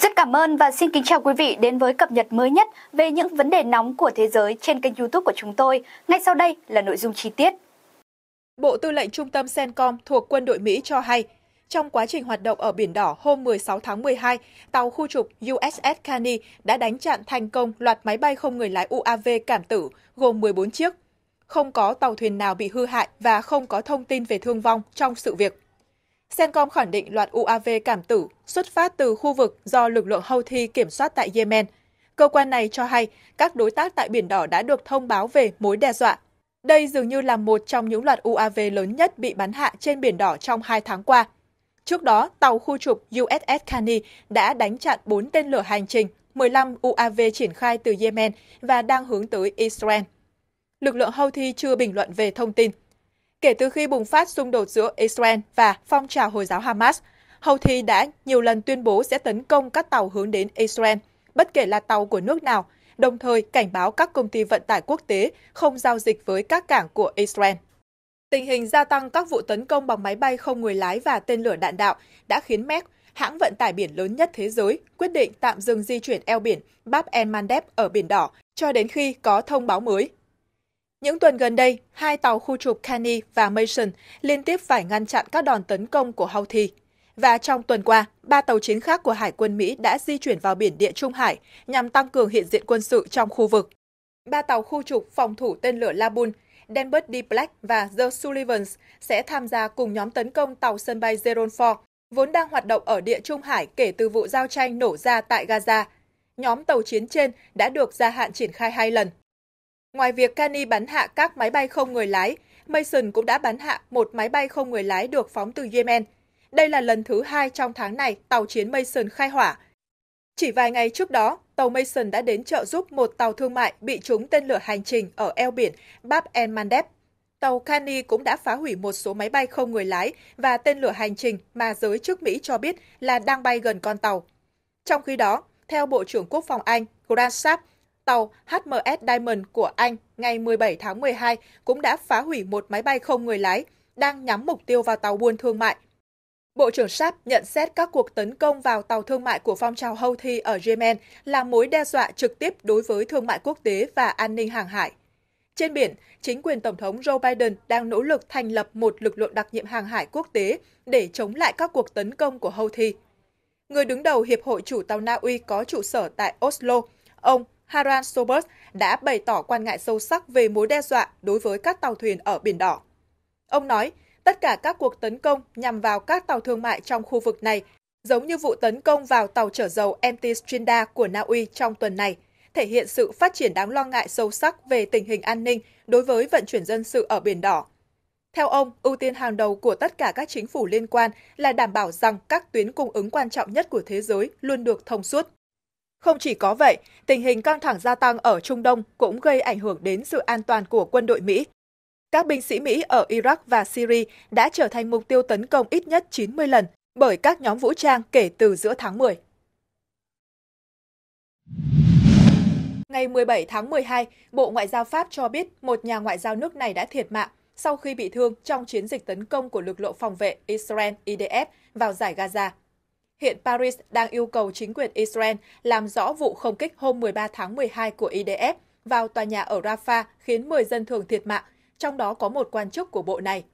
Rất cảm ơn và xin kính chào quý vị đến với cập nhật mới nhất về những vấn đề nóng của thế giới trên kênh youtube của chúng tôi. Ngay sau đây là nội dung chi tiết. Bộ Tư lệnh Trung tâm CENTCOM thuộc quân đội Mỹ cho hay, trong quá trình hoạt động ở Biển Đỏ hôm 16 tháng 12, tàu khu trục USS Caney đã đánh chặn thành công loạt máy bay không người lái UAV cảm tử gồm 14 chiếc. Không có tàu thuyền nào bị hư hại và không có thông tin về thương vong trong sự việc. Sencom khẳng định loạt UAV cảm tử xuất phát từ khu vực do lực lượng Houthi kiểm soát tại Yemen. Cơ quan này cho hay các đối tác tại Biển Đỏ đã được thông báo về mối đe dọa. Đây dường như là một trong những loạt UAV lớn nhất bị bắn hạ trên Biển Đỏ trong hai tháng qua. Trước đó, tàu khu trục USS Kani đã đánh chặn 4 tên lửa hành trình, 15 UAV triển khai từ Yemen và đang hướng tới Israel. Lực lượng Houthi chưa bình luận về thông tin kể từ khi bùng phát xung đột giữa Israel và phong trào Hồi giáo Hamas. Houthi đã nhiều lần tuyên bố sẽ tấn công các tàu hướng đến Israel, bất kể là tàu của nước nào, đồng thời cảnh báo các công ty vận tải quốc tế không giao dịch với các cảng của Israel. Tình hình gia tăng các vụ tấn công bằng máy bay không người lái và tên lửa đạn đạo đã khiến MEC, hãng vận tải biển lớn nhất thế giới, quyết định tạm dừng di chuyển eo biển Bab el Mandeb ở Biển Đỏ cho đến khi có thông báo mới. Những tuần gần đây, hai tàu khu trục Canny và Mason liên tiếp phải ngăn chặn các đòn tấn công của Houthi. Và trong tuần qua, ba tàu chiến khác của Hải quân Mỹ đã di chuyển vào biển Địa Trung Hải nhằm tăng cường hiện diện quân sự trong khu vực. Ba tàu khu trục phòng thủ tên lửa Labun, Denbert D. Black và The Sullivans sẽ tham gia cùng nhóm tấn công tàu sân bay Jerome Ford, vốn đang hoạt động ở Địa Trung Hải kể từ vụ giao tranh nổ ra tại Gaza. Nhóm tàu chiến trên đã được gia hạn triển khai hai lần. Ngoài việc Kani bắn hạ các máy bay không người lái, Mason cũng đã bắn hạ một máy bay không người lái được phóng từ Yemen. Đây là lần thứ hai trong tháng này tàu chiến Mason khai hỏa. Chỉ vài ngày trước đó, tàu Mason đã đến trợ giúp một tàu thương mại bị trúng tên lửa hành trình ở eo biển Bab el Mandeb. Tàu Kani cũng đã phá hủy một số máy bay không người lái và tên lửa hành trình mà giới chức Mỹ cho biết là đang bay gần con tàu. Trong khi đó, theo Bộ trưởng Quốc phòng Anh, Grant Sapp, tàu HMS Diamond của Anh ngày 17 tháng 12 cũng đã phá hủy một máy bay không người lái đang nhắm mục tiêu vào tàu buôn thương mại. Bộ trưởng Sharp nhận xét các cuộc tấn công vào tàu thương mại của phong trào Houthi ở Yemen là mối đe dọa trực tiếp đối với thương mại quốc tế và an ninh hàng hải. Trên biển, chính quyền Tổng thống Joe Biden đang nỗ lực thành lập một lực lượng đặc nhiệm hàng hải quốc tế để chống lại các cuộc tấn công của Houthi. Người đứng đầu Hiệp hội chủ tàu Na Uy có trụ sở tại Oslo, ông Haran Sobers đã bày tỏ quan ngại sâu sắc về mối đe dọa đối với các tàu thuyền ở Biển Đỏ. Ông nói, tất cả các cuộc tấn công nhằm vào các tàu thương mại trong khu vực này, giống như vụ tấn công vào tàu chở dầu MT Strinda của Na Uy trong tuần này, thể hiện sự phát triển đáng lo ngại sâu sắc về tình hình an ninh đối với vận chuyển dân sự ở Biển Đỏ. Theo ông, ưu tiên hàng đầu của tất cả các chính phủ liên quan là đảm bảo rằng các tuyến cung ứng quan trọng nhất của thế giới luôn được thông suốt. Không chỉ có vậy, tình hình căng thẳng gia tăng ở Trung Đông cũng gây ảnh hưởng đến sự an toàn của quân đội Mỹ. Các binh sĩ Mỹ ở Iraq và Syria đã trở thành mục tiêu tấn công ít nhất 90 lần bởi các nhóm vũ trang kể từ giữa tháng 10. Ngày 17 tháng 12, Bộ Ngoại giao Pháp cho biết một nhà ngoại giao nước này đã thiệt mạng sau khi bị thương trong chiến dịch tấn công của lực lượng phòng vệ Israel IDF vào giải Gaza. Hiện Paris đang yêu cầu chính quyền Israel làm rõ vụ không kích hôm 13 tháng 12 của IDF vào tòa nhà ở Rafah khiến 10 dân thường thiệt mạng, trong đó có một quan chức của bộ này.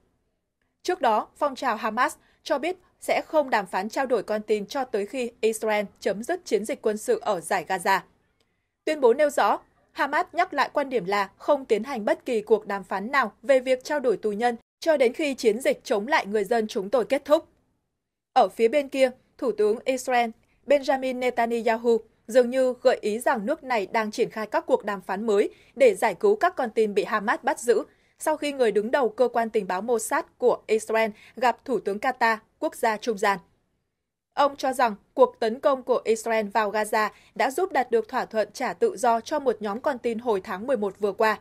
Trước đó, phong trào Hamas cho biết sẽ không đàm phán trao đổi con tin cho tới khi Israel chấm dứt chiến dịch quân sự ở giải Gaza. Tuyên bố nêu rõ, Hamas nhắc lại quan điểm là không tiến hành bất kỳ cuộc đàm phán nào về việc trao đổi tù nhân cho đến khi chiến dịch chống lại người dân chúng tôi kết thúc. Ở phía bên kia, Thủ tướng Israel Benjamin Netanyahu dường như gợi ý rằng nước này đang triển khai các cuộc đàm phán mới để giải cứu các con tin bị Hamas bắt giữ sau khi người đứng đầu cơ quan tình báo Mossad của Israel gặp Thủ tướng Qatar, quốc gia trung gian. Ông cho rằng cuộc tấn công của Israel vào Gaza đã giúp đạt được thỏa thuận trả tự do cho một nhóm con tin hồi tháng 11 vừa qua.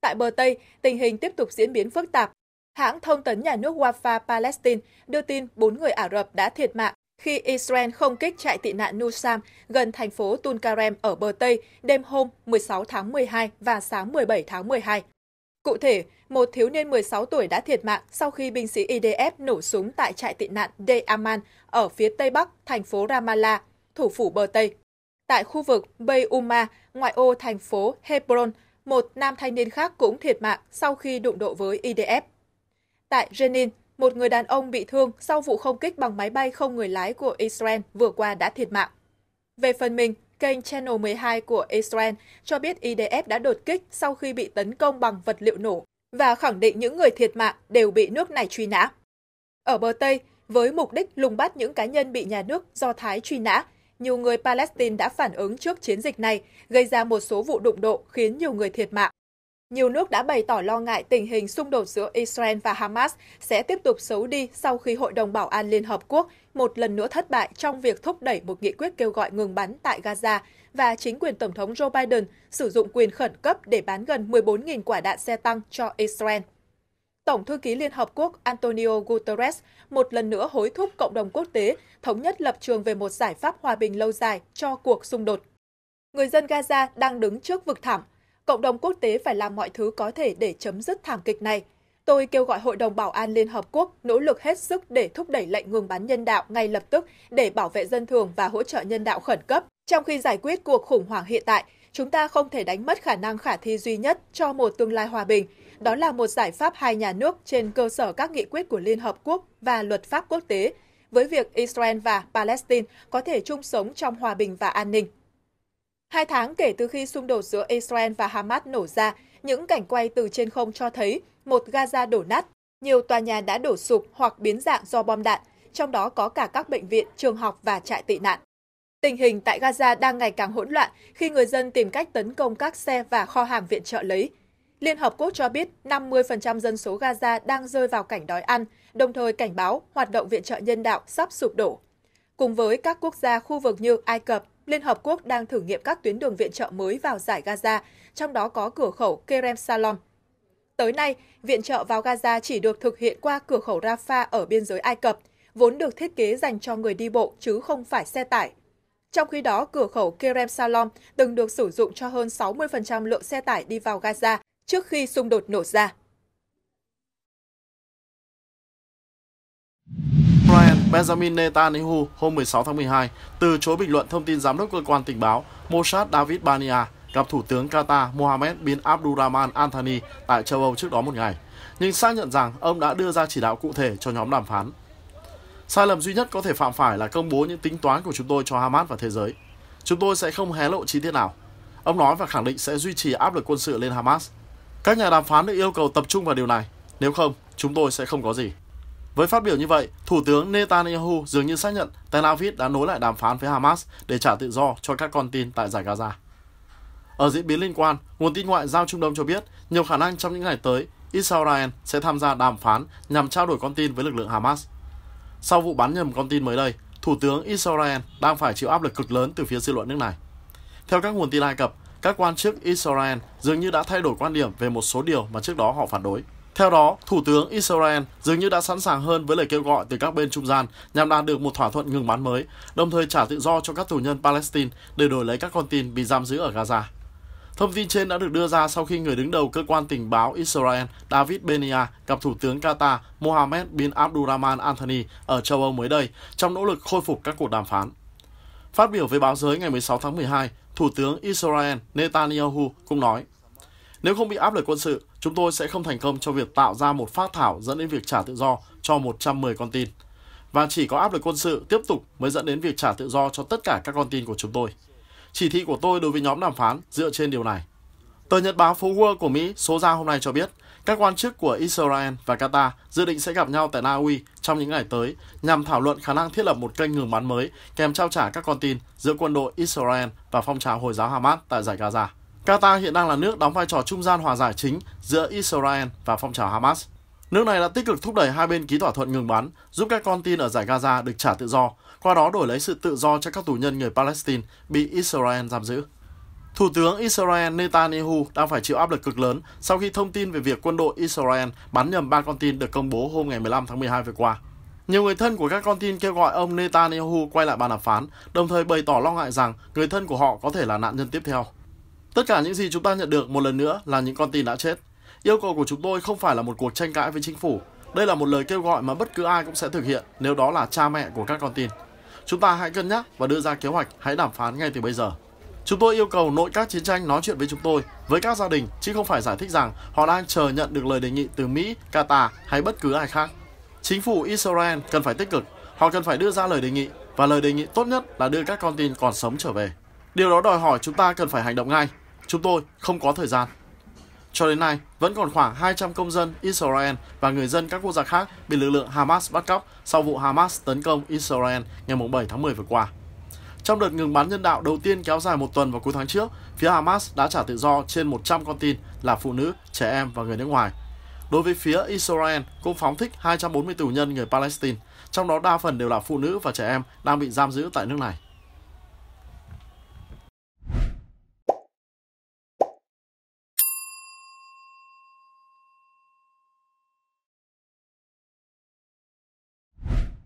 Tại bờ Tây, tình hình tiếp tục diễn biến phức tạp. Hãng thông tấn nhà nước Wafa Palestine đưa tin 4 người Ả Rập đã thiệt mạng khi Israel không kích trại tị nạn Nusam gần thành phố Tulkarem ở bờ Tây đêm hôm 16 tháng 12 và sáng 17 tháng 12. Cụ thể, một thiếu niên 16 tuổi đã thiệt mạng sau khi binh sĩ IDF nổ súng tại trại tị nạn De ở phía tây bắc thành phố Ramallah, thủ phủ bờ Tây. Tại khu vực Beit Umma, ngoại ô thành phố Hebron, một nam thanh niên khác cũng thiệt mạng sau khi đụng độ với IDF. Tại Jenin, một người đàn ông bị thương sau vụ không kích bằng máy bay không người lái của Israel vừa qua đã thiệt mạng. Về phần mình, kênh Channel 12 của Israel cho biết IDF đã đột kích sau khi bị tấn công bằng vật liệu nổ và khẳng định những người thiệt mạng đều bị nước này truy nã. Ở bờ Tây, với mục đích lùng bắt những cá nhân bị nhà nước Do Thái truy nã, nhiều người Palestine đã phản ứng trước chiến dịch này, gây ra một số vụ đụng độ khiến nhiều người thiệt mạng nhiều nước đã bày tỏ lo ngại tình hình xung đột giữa Israel và Hamas sẽ tiếp tục xấu đi sau khi Hội đồng Bảo an Liên Hợp Quốc một lần nữa thất bại trong việc thúc đẩy một nghị quyết kêu gọi ngừng bắn tại Gaza và chính quyền Tổng thống Joe Biden sử dụng quyền khẩn cấp để bán gần 14.000 quả đạn xe tăng cho Israel. Tổng thư ký Liên Hợp Quốc Antonio Guterres một lần nữa hối thúc cộng đồng quốc tế thống nhất lập trường về một giải pháp hòa bình lâu dài cho cuộc xung đột. Người dân Gaza đang đứng trước vực thẳm cộng đồng quốc tế phải làm mọi thứ có thể để chấm dứt thảm kịch này. Tôi kêu gọi Hội đồng Bảo an Liên Hợp Quốc nỗ lực hết sức để thúc đẩy lệnh ngừng bắn nhân đạo ngay lập tức để bảo vệ dân thường và hỗ trợ nhân đạo khẩn cấp. Trong khi giải quyết cuộc khủng hoảng hiện tại, chúng ta không thể đánh mất khả năng khả thi duy nhất cho một tương lai hòa bình, đó là một giải pháp hai nhà nước trên cơ sở các nghị quyết của Liên Hợp Quốc và luật pháp quốc tế, với việc Israel và Palestine có thể chung sống trong hòa bình và an ninh. Hai tháng kể từ khi xung đột giữa Israel và Hamas nổ ra, những cảnh quay từ trên không cho thấy một Gaza đổ nát, nhiều tòa nhà đã đổ sụp hoặc biến dạng do bom đạn, trong đó có cả các bệnh viện, trường học và trại tị nạn. Tình hình tại Gaza đang ngày càng hỗn loạn khi người dân tìm cách tấn công các xe và kho hàng viện trợ lấy. Liên Hợp Quốc cho biết 50% dân số Gaza đang rơi vào cảnh đói ăn, đồng thời cảnh báo hoạt động viện trợ nhân đạo sắp sụp đổ. Cùng với các quốc gia khu vực như Ai Cập, Liên Hợp Quốc đang thử nghiệm các tuyến đường viện trợ mới vào giải Gaza, trong đó có cửa khẩu Kerem Salom. Tới nay, viện trợ vào Gaza chỉ được thực hiện qua cửa khẩu Rafah ở biên giới Ai Cập, vốn được thiết kế dành cho người đi bộ chứ không phải xe tải. Trong khi đó, cửa khẩu Kerem Salom từng được sử dụng cho hơn 60% lượng xe tải đi vào Gaza trước khi xung đột nổ ra. Benjamin Netanyahu hôm 16 tháng 12 từ chối bình luận thông tin giám đốc cơ quan tình báo Mossad David Bania gặp Thủ tướng Qatar Mohammed bin Abdulrahman Anthony tại châu Âu trước đó một ngày, nhưng xác nhận rằng ông đã đưa ra chỉ đạo cụ thể cho nhóm đàm phán. Sai lầm duy nhất có thể phạm phải là công bố những tính toán của chúng tôi cho Hamas và thế giới. Chúng tôi sẽ không hé lộ chi tiết nào. Ông nói và khẳng định sẽ duy trì áp lực quân sự lên Hamas. Các nhà đàm phán được yêu cầu tập trung vào điều này. Nếu không, chúng tôi sẽ không có gì. Với phát biểu như vậy, Thủ tướng Netanyahu dường như xác nhận Tel Aviv đã nối lại đàm phán với Hamas để trả tự do cho các con tin tại giải Gaza. Ở diễn biến liên quan, nguồn tin ngoại giao Trung Đông cho biết nhiều khả năng trong những ngày tới, Israel sẽ tham gia đàm phán nhằm trao đổi con tin với lực lượng Hamas. Sau vụ bắn nhầm con tin mới đây, Thủ tướng Israel đang phải chịu áp lực cực lớn từ phía dư luận nước này. Theo các nguồn tin Ai Cập, các quan chức Israel dường như đã thay đổi quan điểm về một số điều mà trước đó họ phản đối. Theo đó, Thủ tướng Israel dường như đã sẵn sàng hơn với lời kêu gọi từ các bên trung gian nhằm đạt được một thỏa thuận ngừng bắn mới, đồng thời trả tự do cho các tù nhân Palestine để đổi lấy các con tin bị giam giữ ở Gaza. Thông tin trên đã được đưa ra sau khi người đứng đầu cơ quan tình báo Israel David Benia gặp Thủ tướng Qatar Mohammed bin Abdulrahman Anthony ở châu Âu mới đây trong nỗ lực khôi phục các cuộc đàm phán. Phát biểu với báo giới ngày 16 tháng 12, Thủ tướng Israel Netanyahu cũng nói nếu không bị áp lực quân sự, chúng tôi sẽ không thành công trong việc tạo ra một phát thảo dẫn đến việc trả tự do cho 110 con tin. Và chỉ có áp lực quân sự tiếp tục mới dẫn đến việc trả tự do cho tất cả các con tin của chúng tôi. Chỉ thị của tôi đối với nhóm đàm phán dựa trên điều này. Tờ Nhật báo Phố Wall của Mỹ số ra hôm nay cho biết, các quan chức của Israel và Qatar dự định sẽ gặp nhau tại Na Uy trong những ngày tới nhằm thảo luận khả năng thiết lập một kênh ngừng bắn mới kèm trao trả các con tin giữa quân đội Israel và phong trào Hồi giáo Hamas tại giải Gaza. Qatar hiện đang là nước đóng vai trò trung gian hòa giải chính giữa Israel và phong trào Hamas. Nước này đã tích cực thúc đẩy hai bên ký thỏa thuận ngừng bắn, giúp các con tin ở giải Gaza được trả tự do, qua đó đổi lấy sự tự do cho các tù nhân người Palestine bị Israel giam giữ. Thủ tướng Israel Netanyahu đang phải chịu áp lực cực lớn sau khi thông tin về việc quân đội Israel bắn nhầm ba con tin được công bố hôm ngày 15 tháng 12 vừa qua. Nhiều người thân của các con tin kêu gọi ông Netanyahu quay lại bàn đàm phán, đồng thời bày tỏ lo ngại rằng người thân của họ có thể là nạn nhân tiếp theo. Tất cả những gì chúng ta nhận được một lần nữa là những con tin đã chết. Yêu cầu của chúng tôi không phải là một cuộc tranh cãi với chính phủ. Đây là một lời kêu gọi mà bất cứ ai cũng sẽ thực hiện nếu đó là cha mẹ của các con tin. Chúng ta hãy cân nhắc và đưa ra kế hoạch, hãy đàm phán ngay từ bây giờ. Chúng tôi yêu cầu nội các chiến tranh nói chuyện với chúng tôi, với các gia đình, chứ không phải giải thích rằng họ đang chờ nhận được lời đề nghị từ Mỹ, Qatar hay bất cứ ai khác. Chính phủ Israel cần phải tích cực, họ cần phải đưa ra lời đề nghị và lời đề nghị tốt nhất là đưa các con tin còn sống trở về. Điều đó đòi hỏi chúng ta cần phải hành động ngay Chúng tôi không có thời gian. Cho đến nay, vẫn còn khoảng 200 công dân Israel và người dân các quốc gia khác bị lực lượng Hamas bắt cóc sau vụ Hamas tấn công Israel ngày 7 tháng 10 vừa qua. Trong đợt ngừng bắn nhân đạo đầu tiên kéo dài một tuần vào cuối tháng trước, phía Hamas đã trả tự do trên 100 con tin là phụ nữ, trẻ em và người nước ngoài. Đối với phía Israel, cũng phóng thích 240 tù nhân người Palestine, trong đó đa phần đều là phụ nữ và trẻ em đang bị giam giữ tại nước này.